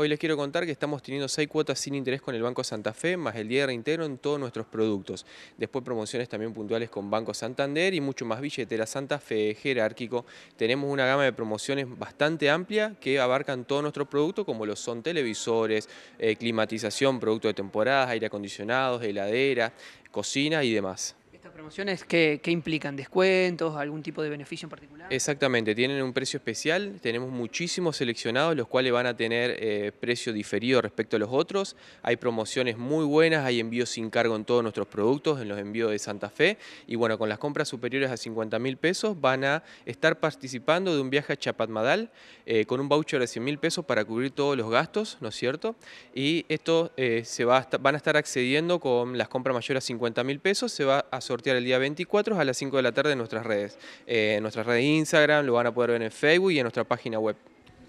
Hoy les quiero contar que estamos teniendo seis cuotas sin interés con el Banco Santa Fe, más el día de en todos nuestros productos. Después promociones también puntuales con Banco Santander y mucho más billetera Santa Fe, jerárquico. Tenemos una gama de promociones bastante amplia que abarcan todos nuestros productos, como lo son televisores, eh, climatización, productos de temporadas, aire acondicionados, heladera, cocina y demás promociones que, implican? ¿Descuentos? ¿Algún tipo de beneficio en particular? Exactamente, tienen un precio especial, tenemos muchísimos seleccionados, los cuales van a tener eh, precio diferido respecto a los otros. Hay promociones muy buenas, hay envíos sin cargo en todos nuestros productos, en los envíos de Santa Fe. Y bueno, con las compras superiores a 50 mil pesos van a estar participando de un viaje a Chapatmadal eh, con un voucher de 100 mil pesos para cubrir todos los gastos, ¿no es cierto? Y esto eh, se va van a estar accediendo con las compras mayores a 50 mil pesos, se va a sortear el día 24 a las 5 de la tarde en nuestras redes. Eh, en nuestras redes de Instagram, lo van a poder ver en Facebook y en nuestra página web.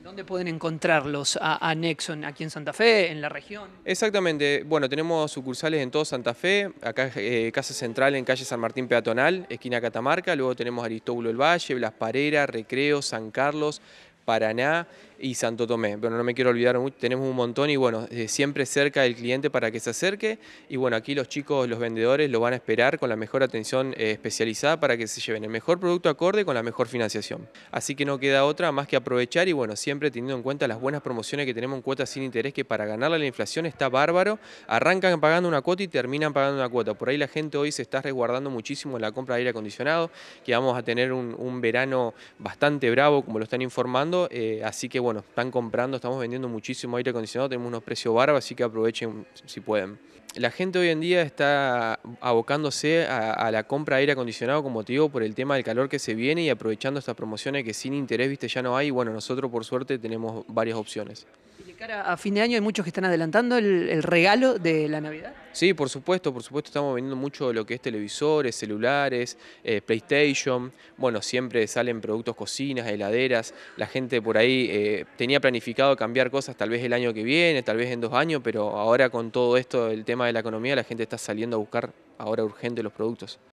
¿Dónde pueden encontrarlos a, Nexon? ¿Aquí en Santa Fe? ¿En la región? Exactamente. Bueno, tenemos sucursales en todo Santa Fe. Acá eh, Casa Central en calle San Martín Peatonal, esquina Catamarca. Luego tenemos Aristóbulo El Valle, Blas Parera, Recreo, San Carlos, Paraná y Santo Tomé. Bueno, no me quiero olvidar tenemos un montón y bueno, eh, siempre cerca del cliente para que se acerque y bueno, aquí los chicos, los vendedores lo van a esperar con la mejor atención eh, especializada para que se lleven el mejor producto acorde con la mejor financiación. Así que no queda otra más que aprovechar y bueno, siempre teniendo en cuenta las buenas promociones que tenemos en cuotas sin interés que para ganarle la inflación está bárbaro, arrancan pagando una cuota y terminan pagando una cuota. Por ahí la gente hoy se está resguardando muchísimo en la compra de aire acondicionado, que vamos a tener un, verano bastante bravo como lo están informando, eh, así que bueno, bueno, están comprando, estamos vendiendo muchísimo aire acondicionado, tenemos unos precios bárbaros, así que aprovechen si pueden. La gente hoy en día está abocándose a, la compra de aire acondicionado, como te digo, por el tema del calor que se viene y aprovechando estas promociones que sin interés, viste, ya no hay. Y bueno, nosotros por suerte tenemos varias opciones a fin de año hay muchos que están adelantando el, regalo de la Navidad. Sí, por supuesto, por supuesto estamos vendiendo mucho lo que es televisores, celulares, eh, PlayStation, bueno, siempre salen productos cocinas, heladeras, la gente por ahí eh, tenía planificado cambiar cosas tal vez el año que viene, tal vez en dos años, pero ahora con todo esto, el tema de la economía, la gente está saliendo a buscar ahora urgente los productos.